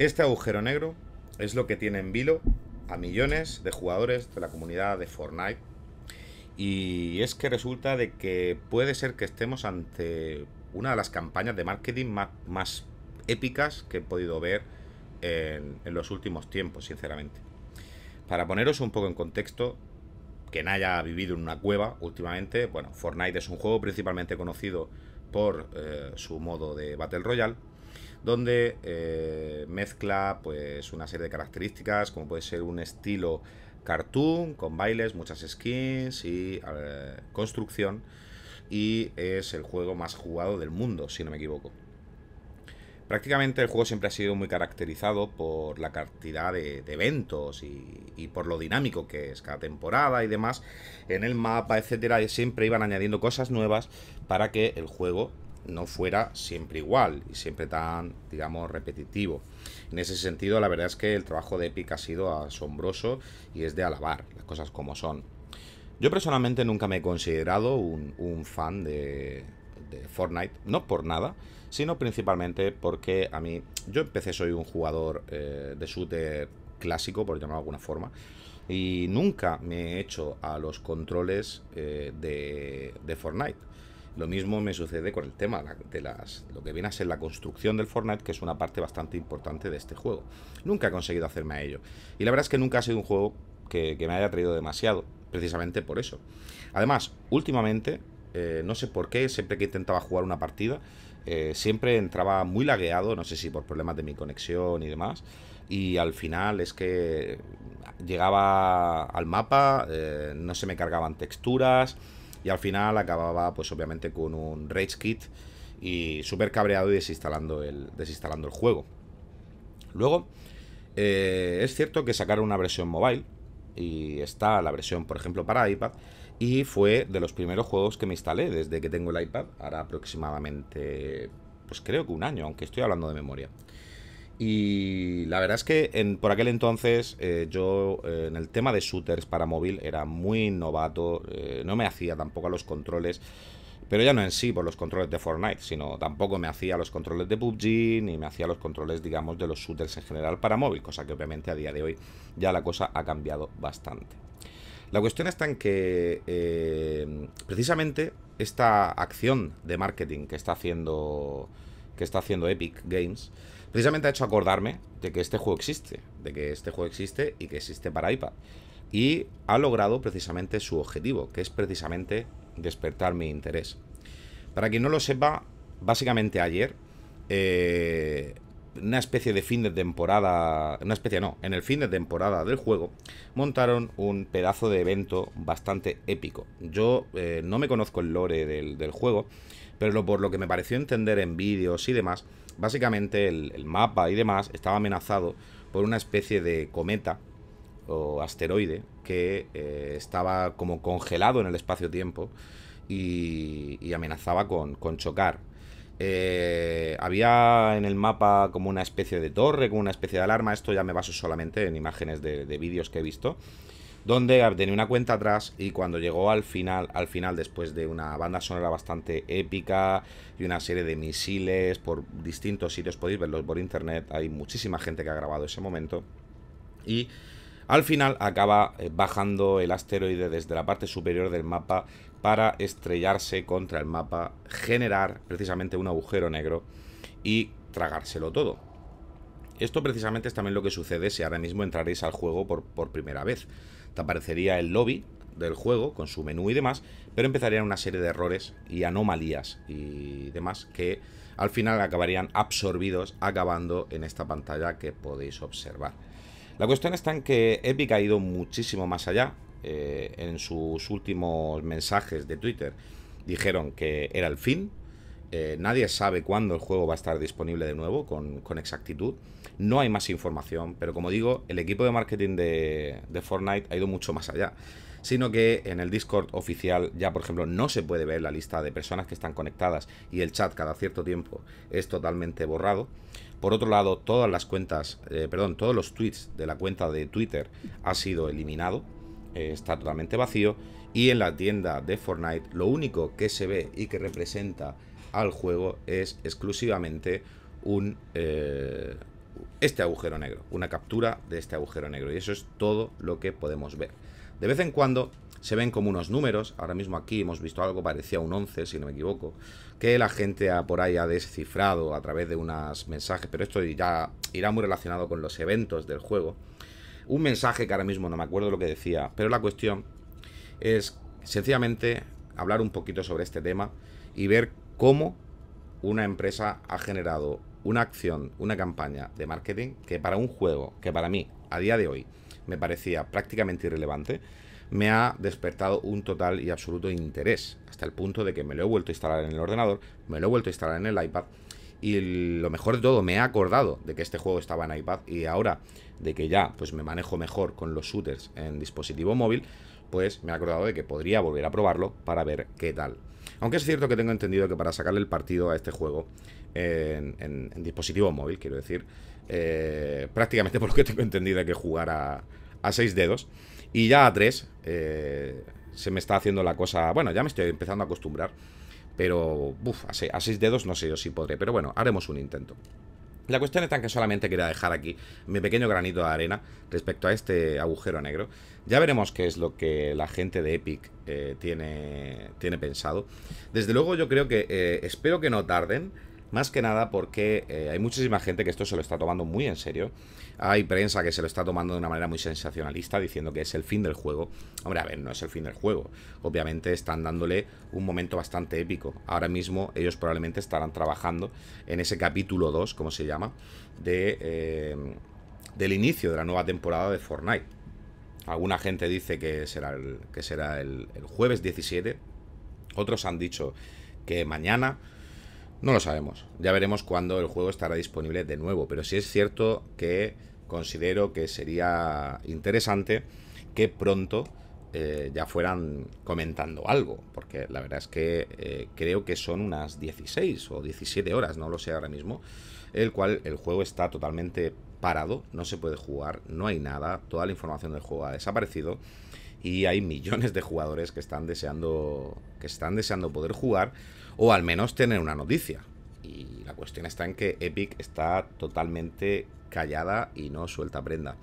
Este agujero negro es lo que tiene en vilo a millones de jugadores de la comunidad de Fortnite. Y es que resulta de que puede ser que estemos ante una de las campañas de marketing más, épicas que he podido ver en, los últimos tiempos, sinceramente. Para poneros un poco en contexto, quien haya vivido en una cueva últimamente, bueno, Fortnite es un juego principalmente conocido por eh, su modo de Battle Royale donde eh, mezcla pues una serie de características como puede ser un estilo cartoon con bailes, muchas skins y eh, construcción y es el juego más jugado del mundo, si no me equivoco. Prácticamente el juego siempre ha sido muy caracterizado por la cantidad de, eventos y, y, por lo dinámico que es cada temporada y demás en el mapa, etcétera, y siempre iban añadiendo cosas nuevas para que el juego no fuera siempre igual y siempre tan, digamos, repetitivo. En ese sentido, la verdad es que el trabajo de Epic ha sido asombroso y es de alabar las cosas como son. Yo personalmente nunca me he considerado un, fan de, Fortnite, no por nada, sino principalmente porque a mí, yo empecé, soy un jugador eh, de shooter clásico, por llamarlo de alguna forma, y nunca me he hecho a los controles eh, de Fortnite. Lo mismo me sucede con el tema de las, lo que viene a ser la construcción del Fortnite, que es una parte bastante importante de este juego. Nunca he conseguido hacerme a ello. Y la verdad es que nunca ha sido un juego que, me haya atraído demasiado, precisamente por eso. Además, últimamente, eh, no sé por qué, siempre que intentaba jugar una partida, eh, siempre entraba muy lagueado, no sé si por problemas de mi conexión y demás. Y al final es que llegaba al mapa, eh, no se me cargaban texturas y al final acababa, pues obviamente, con un Rage Kit y súper cabreado y desinstalando el, desinstalando el juego. Luego, eh, es cierto que sacaron una versión mobile y está la versión, por ejemplo, para iPad. Y fue de los primeros juegos que me instalé desde que tengo el iPad, ahora aproximadamente, pues creo que un año, aunque estoy hablando de memoria. Y la verdad es que por aquel entonces eh, yo eh, en el tema de shooters para móvil era muy novato, eh, no me hacía tampoco los controles, pero ya no en sí por los controles de Fortnite, sino tampoco me hacía los controles de PUBG ni me hacía los controles, digamos, de los shooters en general para móvil, cosa que obviamente a día de hoy ya la cosa ha cambiado bastante. La cuestión está en que precisamente esta acción de marketing que está haciendo, que está haciendo Epic Games, precisamente ha hecho acordarme de que este juego existe, de que este juego existe y que existe para iPad. Y ha logrado precisamente su objetivo, que es precisamente despertar mi interés. Para quien no lo sepa, básicamente ayer eh, una especie de fin de temporada, una especie no, en el fin de temporada del juego, montaron un pedazo de evento bastante épico. Yo eh, no me conozco el lore del, juego, pero lo, por lo que me pareció entender en vídeos y demás, básicamente el, mapa y demás estaba amenazado por una especie de cometa o asteroide que eh, estaba como congelado en el espacio-tiempo y, y, amenazaba con, con chocar. Eh, había en el mapa como una especie de torre, como una especie de alarma. Esto ya me baso solamente en imágenes de, de vídeos que he visto. Donde ah, tenía una cuenta atrás y cuando llegó al final, al final, después de una banda sonora bastante épica y una serie de misiles por distintos sitios, podéis verlos por internet, hay muchísima gente que ha grabado ese momento. Y al final acaba eh, bajando el asteroide desde la parte superior del mapa para estrellarse contra el mapa, generar precisamente un agujero negro y tragárselo todo. Esto precisamente es también lo que sucede si ahora mismo entraréis al juego por, primera vez. Te aparecería el lobby del juego con su menú y demás, pero empezarían una serie de errores y anomalías y demás que al final acabarían absorbidos, acabando en esta pantalla que podéis observar. La cuestión está en que Epic ha ido muchísimo más allá. Eh, en sus últimos mensajes de Twitter dijeron que era el fin. Eh, nadie sabe cuándo el juego va a estar disponible de nuevo con exactitud. No hay más información, pero como digo, el equipo de marketing de, Fortnite ha ido mucho más allá sino que en el Discord oficial ya, por ejemplo, no se puede ver la lista de personas que están conectadas y el chat cada cierto tiempo es totalmente borrado. Por otro lado, todas las cuentas, eh, perdón, todos los tweets de la cuenta de Twitter ha sido eliminado, eh, está totalmente vacío y en la tienda de Fortnite lo único que se ve y que representa al juego es exclusivamente un, eh, este agujero negro, una captura de este agujero negro. Y eso es todo lo que podemos ver. De vez en cuando se ven como unos números, ahora mismo aquí hemos visto algo, parecía un 11, si no me equivoco, que la gente por ahí ha descifrado a través de unos mensajes, pero esto ya irá muy relacionado con los eventos del juego. Un mensaje que ahora mismo no me acuerdo lo que decía, pero la cuestión es sencillamente hablar un poquito sobre este tema y ver cómo una empresa ha generado una acción, una campaña de marketing que para un juego que para mí a día de hoy me parecía prácticamente irrelevante, me ha despertado un total y absoluto interés, hasta el punto de que me lo he vuelto a instalar en el ordenador, me lo he vuelto a instalar en el iPad y lo mejor de todo, me he acordado de que este juego estaba en iPad y ahora de que ya pues me manejo mejor con los shooters en dispositivo móvil, pues me he acordado de que podría volver a probarlo para ver qué tal. Aunque es cierto que tengo entendido que para sacarle el partido a este juego eh, en, dispositivo móvil, quiero decir, eh, prácticamente por lo que tengo entendido hay que jugar a, seis dedos. Y ya a tres eh, se me está haciendo la cosa... Bueno, ya me estoy empezando a acostumbrar. Pero, uff, a, a seis dedos no sé yo si podré. Pero bueno, haremos un intento. La cuestión es tan que solamente quería dejar aquí mi pequeño granito de arena respecto a este agujero negro. Ya veremos qué es lo que la gente de Epic eh, tiene, tiene pensado. Desde luego yo creo que eh, espero que no tarden más que nada porque eh, hay muchísima gente que esto se lo está tomando muy en serio. Hay prensa que se lo está tomando de una manera muy sensacionalista, diciendo que es el fin del juego. Hombre, a ver, no es el fin del juego. Obviamente están dándole un momento bastante épico. Ahora mismo ellos probablemente estarán trabajando en ese capítulo 2, como se llama, de, eh, del inicio de la nueva temporada de Fortnite. Alguna gente dice que será que será el, el jueves 17. Otros han dicho que mañana no lo sabemos. Ya veremos cuándo el juego estará disponible de nuevo. Pero sí es cierto que considero que sería interesante que pronto eh, ya fueran comentando algo. Porque la verdad es que eh, creo que son unas 16 o 17 horas, no lo sé ahora mismo. El cual el juego está totalmente parado, no se puede jugar, no hay nada, toda la información del juego ha desaparecido y hay millones de jugadores que están deseando que están deseando poder jugar o al menos tener una noticia. Y la cuestión está en que Epic está totalmente callada y no suelta prenda.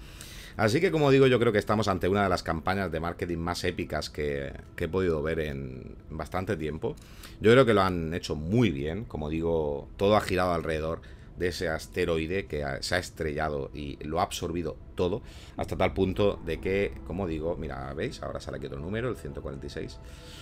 Así que como digo, yo creo que estamos ante una de las campañas de marketing más épicas que, que he podido ver en bastante tiempo. Yo creo que lo han hecho muy bien, como digo, todo ha girado alrededor de ese asteroide que se ha estrellado y lo ha absorbido todo, hasta tal punto de que, como digo, mira, veis, ahora sale aquí otro número, el 146,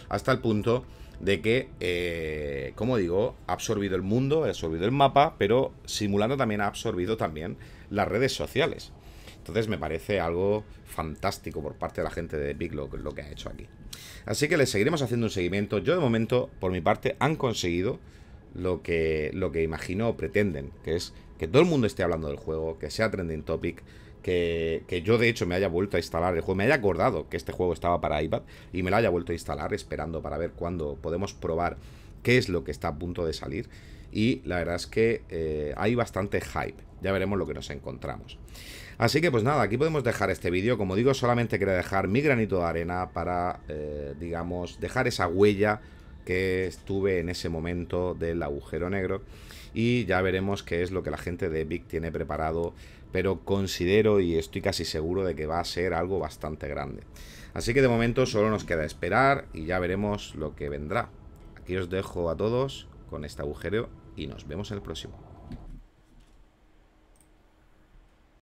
hasta el punto de que, eh, como digo, ha absorbido el mundo, ha absorbido el mapa, pero simulando también ha absorbido también las redes sociales. Entonces me parece algo fantástico por parte de la gente de Big lo, lo que ha hecho aquí. Así que les seguiremos haciendo un seguimiento. Yo de momento, por mi parte, han conseguido lo que, lo que imagino pretenden, que es que todo el mundo esté hablando del juego, que sea trending topic, que, yo de hecho me haya vuelto a instalar el juego, me haya acordado que este juego estaba para iPad y me lo haya vuelto a instalar esperando para ver cuándo podemos probar qué es lo que está a punto de salir. Y la verdad es que eh, hay bastante hype, ya veremos lo que nos encontramos. Así que pues nada, aquí podemos dejar este vídeo. Como digo, solamente quería dejar mi granito de arena para, eh, digamos, dejar esa huella que estuve en ese momento del agujero negro y ya veremos qué es lo que la gente de Epic tiene preparado, pero considero y estoy casi seguro de que va a ser algo bastante grande. Así que de momento solo nos queda esperar y ya veremos lo que vendrá. Aquí os dejo a todos con este agujero y nos vemos en el próximo.